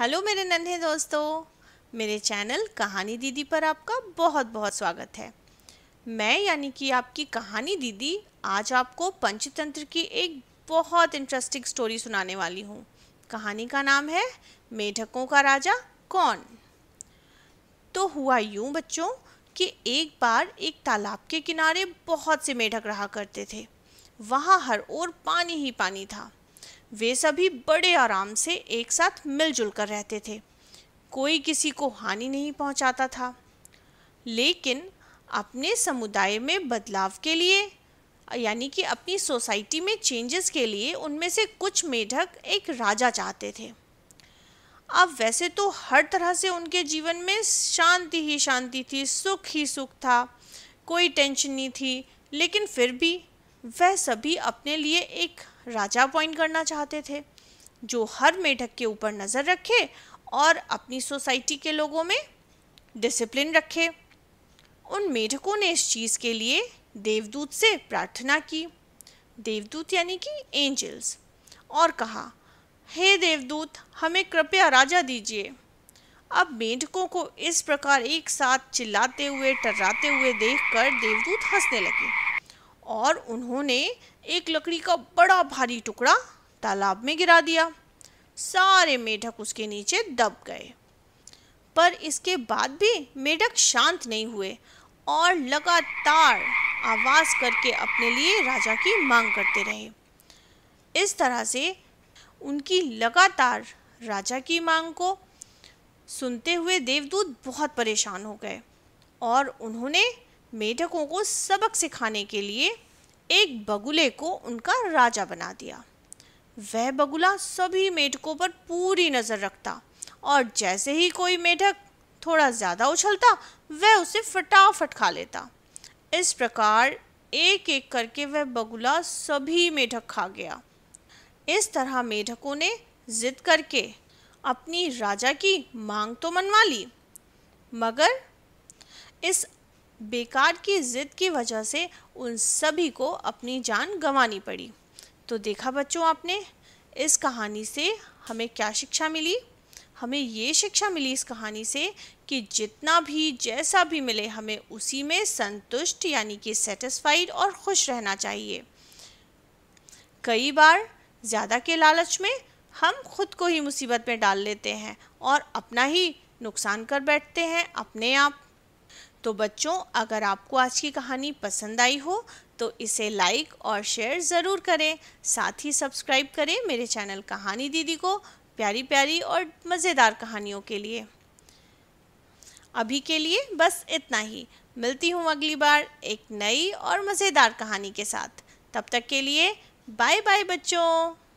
hello मेरे नन्हे दोस्तों मेरे चैनल कहानी दीदी पर आपका बहुत बहुत स्वागत है मैं यानी कि आपकी कहानी दीदी आज आपको पंचतंत्र की एक बहुत इंटरेस्टिंग स्टोरी सुनाने वाली हूँ कहानी का नाम है मेढकों का राजा कौन तो हुआ यूँ बच्चों कि एक बार एक तालाब के किनारे बहुत से मेढक रहा करते थे वहाँ हर ओर पानी ही पानी था वे सभी बड़े आराम से एक साथ मिलजुल कर रहते थे कोई किसी को हानि नहीं पहुंचाता था लेकिन अपने समुदाय में बदलाव के लिए यानी कि अपनी सोसाइटी में चेंजेस के लिए उनमें से कुछ मेढक एक राजा चाहते थे अब वैसे तो हर तरह से उनके जीवन में शांति ही शांति थी सुख ही सुख था कोई टेंशन नहीं थी लेकिन फिर भी वह सभी अपने लिए एक राजा अपॉइंट करना चाहते थे जो हर मेढक के ऊपर नज़र रखे और अपनी सोसाइटी के लोगों में डिसिप्लिन रखे उन मेढकों ने इस चीज़ के लिए देवदूत से प्रार्थना की देवदूत यानी कि एंजल्स और कहा हे hey देवदूत हमें कृपया राजा दीजिए अब मेढकों को इस प्रकार एक साथ चिल्लाते हुए टर्राते हुए देखकर देवदूत हंसने लगे और उन्होंने एक लकड़ी का बड़ा भारी टुकड़ा तालाब में गिरा दिया सारे मेढक उसके नीचे दब गए पर इसके बाद भी मेढक शांत नहीं हुए और लगातार आवाज करके अपने लिए राजा की मांग करते रहे इस तरह से उनकी लगातार राजा की मांग को सुनते हुए देवदूत बहुत परेशान हो गए और उन्होंने मेढकों को सबक सिखाने के लिए एक बगुले को उनका राजा बना दिया वह बगुला सभी मेढकों पर पूरी नज़र रखता और जैसे ही कोई मेढक थोड़ा ज़्यादा उछलता वह उसे फटाफट खा लेता इस प्रकार एक एक करके वह बगुला सभी मेढक खा गया इस तरह मेढकों ने जिद करके अपनी राजा की मांग तो मनवा ली मगर इस बेकार की ज़िद की वजह से उन सभी को अपनी जान गंवानी पड़ी तो देखा बच्चों आपने इस कहानी से हमें क्या शिक्षा मिली हमें ये शिक्षा मिली इस कहानी से कि जितना भी जैसा भी मिले हमें उसी में संतुष्ट यानी कि सेटिस्फाइड और खुश रहना चाहिए कई बार ज़्यादा के लालच में हम खुद को ही मुसीबत में डाल लेते हैं और अपना ही नुकसान कर बैठते हैं अपने आप तो बच्चों अगर आपको आज की कहानी पसंद आई हो तो इसे लाइक और शेयर ज़रूर करें साथ ही सब्सक्राइब करें मेरे चैनल कहानी दीदी को प्यारी प्यारी और मज़ेदार कहानियों के लिए अभी के लिए बस इतना ही मिलती हूँ अगली बार एक नई और मज़ेदार कहानी के साथ तब तक के लिए बाय बाय बच्चों